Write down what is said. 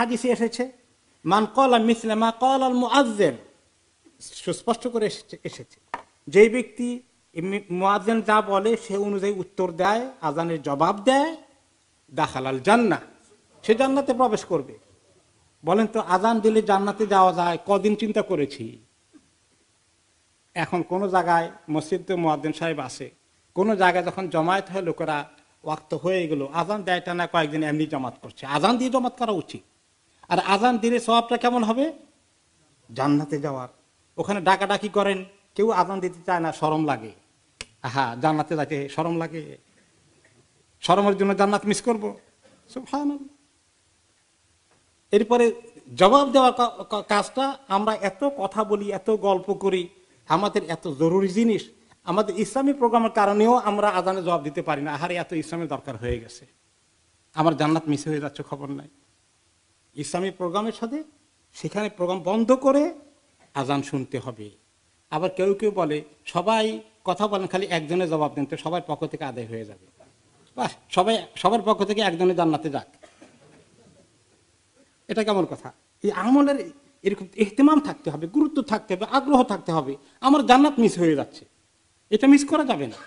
হাদিসে এসেছে মান কলা মিসলামা কল আল মুআজেন সুস্পষ্ট করে এসেছে যে ব্যক্তি মুআজেন যা বলে সে অনুযায়ী উত্তর দেয় আজানের জবাব দেয় দাখালাল জান্না সে জান্নাতে প্রবেশ করবে বলেন তো আজান দিলে জান্নাতে যাওয়া যায় কদিন চিন্তা করেছি এখন কোন জায়গায় মসজিদ মোয়াদ্দিন সাহেব আছে কোন জায়গায় যখন জমায়েত হয় লোকেরা ওয়াক্ত হয়ে গেল আজান দেয়টা না কয়েকদিন এমনি জমাত করছে আজান দিয়ে জমাত করা উচিত আর আজান দিলে স্বভাবটা কেমন হবে জান্নাতে যাওয়ার ওখানে ডাকাডাকি করেন কেউ আজান দিতে চায় না সরম লাগে হ্যাঁ জান্নাতে যাতে সরম লাগে সরমের জন্য জান্নাত মিস করবো এরপরে জবাব দেওয়ার কাজটা আমরা এত কথা বলি এত গল্প করি আমাদের এত জরুরি জিনিস আমাদের ইসলামী প্রোগ্রামের কারণেও আমরা আজানে জবাব দিতে পারি না আহারে এত ইসলামের দরকার হয়ে গেছে আমার জান্নাত মিস হয়ে যাচ্ছে খবর নাই ইসলামী প্রোগ্রামের সাথে সেখানে প্রোগ্রাম বন্ধ করে আজান শুনতে হবে আবার কেউ কেউ বলে সবাই কথা বলেন খালি একজনের জবাব দেন তো সবার পক্ষ থেকে আদায় হয়ে যাবে বাহ সবাই সবার পক্ষ থেকে একজনের জান্নাতে যাক এটা কেমন কথা এই আমলের এরকম এহতেমাম থাকতে হবে গুরুত্ব থাকতে হবে আগ্রহ থাকতে হবে আমার জান্নাত মিস হয়ে যাচ্ছে এটা মিস করা যাবে না